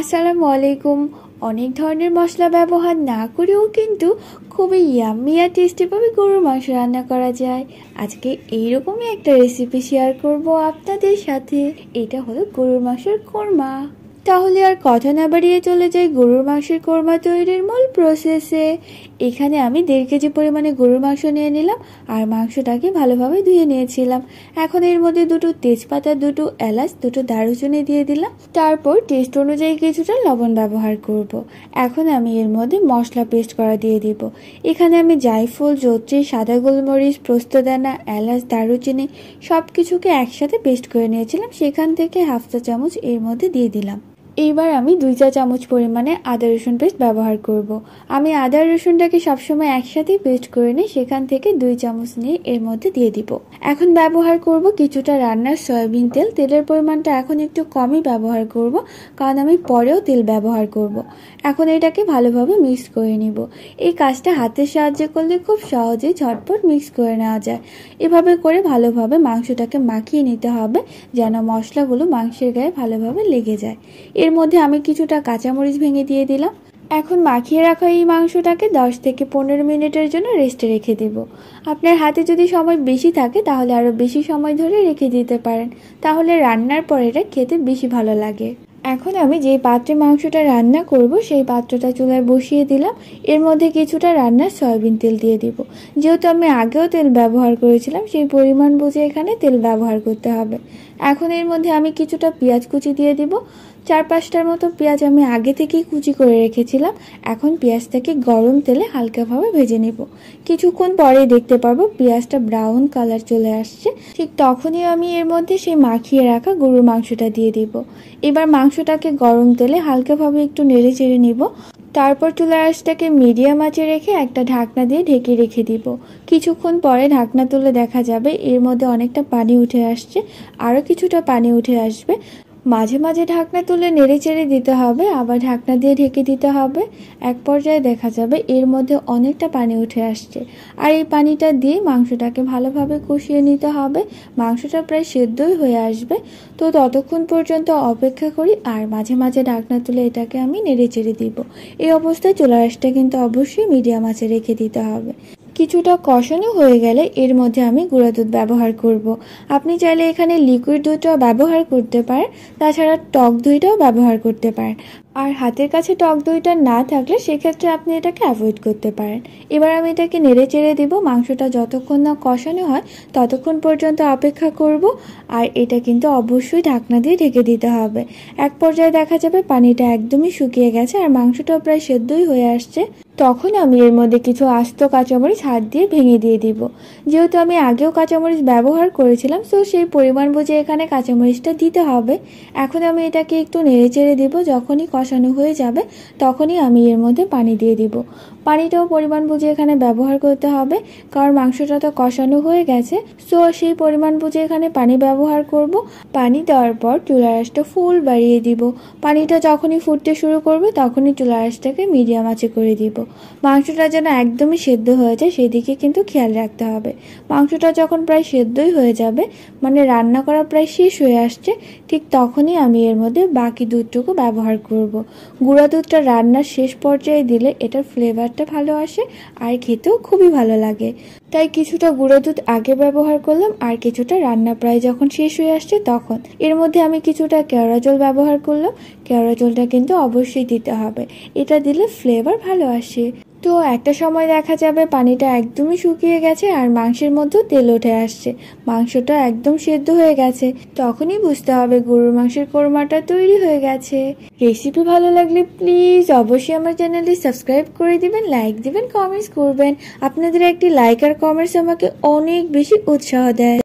আসসালামু আলাইকুম অনেক ধরনের মশলা ব্যবহার না করেও কিন্তু খুবই ইয়ামিয়া আর টেস্টিভাবে গরুর মাংস রান্না করা যায় আজকে এইরকমই একটা রেসিপি শেয়ার করব আপনাদের সাথে এটা হলো গরুর মাংসের কোরমা তাহলে আর কথা না বাড়িয়ে চলে যাই গরুর মাংসের কোরমা তৈরির মূল প্রসেসে এখানে আমি দেড় কেজি পরিমাণে গরুর মাংস নিয়ে নিলাম আর মাংসটাকে ভালোভাবে ধুয়ে নিয়েছিলাম এখন এর মধ্যে দুটো তেজপাতা দুটো এলাচ দুটো দারুচিনি দিয়ে দিলাম তারপর টেস্ট অনুযায়ী কিছুটা লবণ ব্যবহার করব। এখন আমি এর মধ্যে মশলা পেস্ট করা দিয়ে দিব এখানে আমি জায়ফুল জোত্রী সাদা গোলমরিচ প্রস্তদানা এলাচ দারুচিনি সব কিছুকে একসাথে পেস্ট করে নিয়েছিলাম সেখান থেকে হাফটা চামচ এর মধ্যে দিয়ে দিলাম এইবার আমি দুই চা চামচ পরিমাণে আদা রসুন পেস্ট ব্যবহার করব। আমি আদা রসুনটাকে সবসময় একসাথেই পেস্ট করে নিই সেখান থেকে দুই চামচ নিয়ে এর মধ্যে দিয়ে দিব এখন ব্যবহার করব কিছুটা রান্নার সয়াবিন তেল তেলের পরিমাণটা এখন একটু কমই ব্যবহার করব কারণ আমি পরেও তেল ব্যবহার করব। এখন এটাকে ভালোভাবে মিক্স করে নিব এই কাজটা হাতের সাহায্যে করলে খুব সহজে ঝটপট মিক্স করে নেওয়া যায় এভাবে করে ভালোভাবে মাংসটাকে মাখিয়ে নিতে হবে যেন মশলাগুলো মাংসের গায়ে ভালোভাবে লেগে যায় এর মধ্যে আমি কিছুটা কাঁচামরিচ ভেঙে দিয়ে দিলাম এখন মাখিয়ে রাখা এই মাংসটাকে 10 থেকে পনেরো মিনিটের জন্য রেস্টে রেখে দিব আপনার হাতে যদি সময় বেশি থাকে তাহলে আরও বেশি সময় ধরে রেখে দিতে পারেন তাহলে রান্নার পর এটা খেতে বেশি ভালো লাগে এখন আমি যে পাত্রে মাংসটা রান্না করব সেই পাত্রটা চুলায় বসিয়ে দিলাম এর মধ্যে কিছুটা রান্নার সয়াবিন তেল দিয়ে দিব যেহেতু আমি আগেও তেল ব্যবহার করেছিলাম সেই পরিমাণ বুঝে এখানে তেল ব্যবহার করতে হবে এখন এর মধ্যে আমি কিছুটা পেঁয়াজ কুচি দিয়ে দিব চার পাঁচটার মতো পেঁয়াজ আমি আগে থেকেই কুচি করে রেখেছিলাম এখন পেঁয়াজটাকে গরম তেলে হালকাভাবে ভেজে নেব কিছুক্ষণ পরে দেখতে পারবো পেঁয়াজটা ব্রাউন কালার চলে আসছে ঠিক তখনই আমি এর মধ্যে সেই মাখিয়ে রাখা গরুর মাংসটা দিয়ে দিব এবার মাংসটাকে গরম তেলে হালকাভাবে একটু নেড়ে চেড়ে নেব তারপর চুলার আঁচটাকে মিডিয়াম আঁচে রেখে একটা ঢাকনা দিয়ে ঢেকে রেখে দিব কিছুক্ষণ পরে ঢাকনা তুলে দেখা যাবে এর মধ্যে অনেকটা পানি উঠে আসছে আরও কিছুটা পানি উঠে আসবে মাঝে মাঝে ঢাকনা তুলে নেড়ে চেড়ে দিতে হবে আবার ঢাকনা দিয়ে ঢেকে দিতে হবে এক পর্যায়ে দেখা যাবে এর মধ্যে অনেকটা পানি উঠে আসছে আর এই পানিটা দিয়ে মাংসটাকে ভালোভাবে কষিয়ে নিতে হবে মাংসটা প্রায় সেদ্ধই হয়ে আসবে তো ততক্ষণ পর্যন্ত অপেক্ষা করি আর মাঝে মাঝে ঢাকনা তুলে এটাকে আমি নেড়ে চেড়ে দিব এই অবস্থায় চুলা আসটা কিন্তু অবশ্যই মিডিয়াম আছে রেখে দিতে হবে কিছুটা কষানো হয়ে গেলে এর মধ্যে আমি গুঁড়া দুধ ব্যবহার করব। আপনি চাইলে এখানে লিকুইড দুধটাও ব্যবহার করতে পারেন তাছাড়া টক দইটাও ব্যবহার করতে পারেন আর হাতের কাছে টক দইটা না থাকলে সেক্ষেত্রে আপনি এটাকে অ্যাভয়েড করতে পারেন এবার আমি এটাকে নেড়ে চেড়ে দেবো মাংসটা যতক্ষণ না কষানো হয় ততক্ষণ পর্যন্ত অপেক্ষা করব আর এটা কিন্তু অবশ্যই ঢাকনা দিয়ে ঢেকে দিতে হবে এক পর্যায়ে দেখা যাবে পানিটা একদমই শুকিয়ে গেছে আর মাংসটাও প্রায় সেদ্ধই হয়ে আসছে তখন আমি এর মধ্যে কিছু আস্ত কাঁচামরিচ হাত দিয়ে ভেঙে দিয়ে দিব যেহেতু আমি আগেও কাঁচামরিচ ব্যবহার করেছিলাম সো সেই পরিমাণ বুঝে এখানে কাঁচামরিচটা দিতে হবে এখন আমি এটাকে একটু নেড়ে চেড়ে দেবো যখনই কষানো হয়ে যাবে তখনই আমি এর মধ্যে পানি দিয়ে দিব পানিটাও পরিমাণ বুঝে এখানে ব্যবহার করতে হবে কারণ মাংসটা তো কষানো হয়ে গেছে সো সেই পরিমাণ বুঝে এখানে পানি ব্যবহার করব পানি দেওয়ার পর চুলা আঁশটা ফুল বাড়িয়ে দিব পানিটা যখনই ফুটতে শুরু করবে তখনই চুলা আঁশটাকে মিডিয়াম আঁচে করে দিব মাংসটা যেন একদমই সেদ্ধ হয়েছে দিকে কিন্তু খেয়াল রাখতে হবে মাংসটা যখন প্রায় সেদ্ধই হয়ে যাবে মানে রান্না করা প্রায় শেষ হয়ে আসছে ঠিক তখনই আমি এর মধ্যে বাকি দুধটুকু ব্যবহার করব। গুঁড়া দুধটা রান্নার শেষ পর্যায়ে দিলে এটার ফ্লেভারটা ভালো আসে আর খেতেও খুবই ভালো লাগে তাই কিছুটা গুঁড়ো দুধ আগে ব্যবহার করলাম আর কিছুটা রান্না প্রায় যখন শেষ হয়ে আসছে তখন এর মধ্যে আমি কিছুটা কেওড়া জল ব্যবহার করলাম কেওড়া জলটা কিন্তু অবশ্যই দিতে হবে এটা দিলে ফ্লেভার ভালো আসে তো একটা সময় দেখা যাবে পানিটা একদমই শুকিয়ে গেছে আর মাংসের মধ্যে তেল উঠে আসছে মাংসটা একদম সেদ্ধ হয়ে গেছে তখনই বুঝতে হবে গরুর মাংসের কোরমাটা তৈরি হয়ে গেছে রেসিপি ভালো লাগলে প্লিজ অবশ্যই আমার চ্যানেলটি সাবস্ক্রাইব করে দিবেন লাইক দিবেন কমেন্টস করবেন আপনাদের একটি লাইক আর কমেন্টস আমাকে অনেক বেশি উৎসাহ দেয়